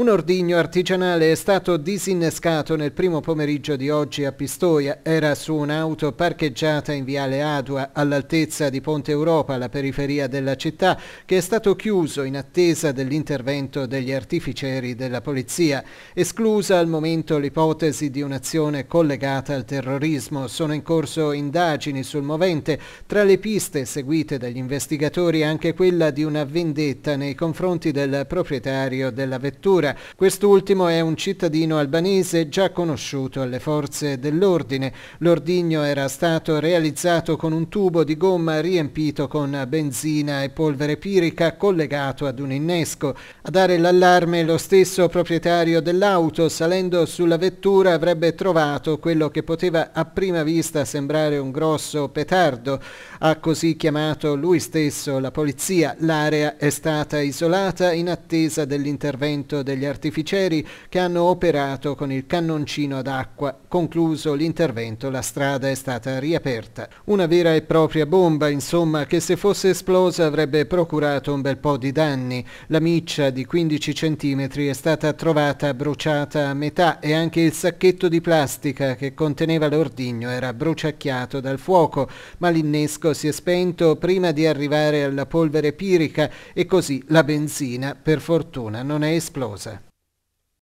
Un ordigno artigianale è stato disinnescato nel primo pomeriggio di oggi a Pistoia. Era su un'auto parcheggiata in Viale Adua, all'altezza di Ponte Europa, la periferia della città, che è stato chiuso in attesa dell'intervento degli artificieri della polizia. Esclusa al momento l'ipotesi di un'azione collegata al terrorismo, sono in corso indagini sul movente, tra le piste seguite dagli investigatori anche quella di una vendetta nei confronti del proprietario della vettura Sicilia. Quest'ultimo è un cittadino albanese già conosciuto alle forze dell'ordine. L'ordigno era stato realizzato con un tubo di gomma riempito con benzina e polvere pirica collegato ad un innesco. A dare l'allarme lo stesso proprietario dell'auto salendo sulla vettura avrebbe trovato quello che poteva a prima vista sembrare un grosso petardo. Ha così chiamato lui stesso la polizia. L'area è stata isolata in attesa dell'intervento degli artificieri che hanno operato con il cannoncino ad acqua. Concluso l'intervento la strada è stata riaperta. Una vera e propria bomba, insomma, che se fosse esplosa avrebbe procurato un bel po' di danni. La miccia di 15 cm è stata trovata bruciata a metà e anche il sacchetto di plastica che conteneva l'ordigno era bruciacchiato dal fuoco, ma l'innesco si è spento prima di arrivare alla polvere pirica e così la benzina, per fortuna, non è esplosa.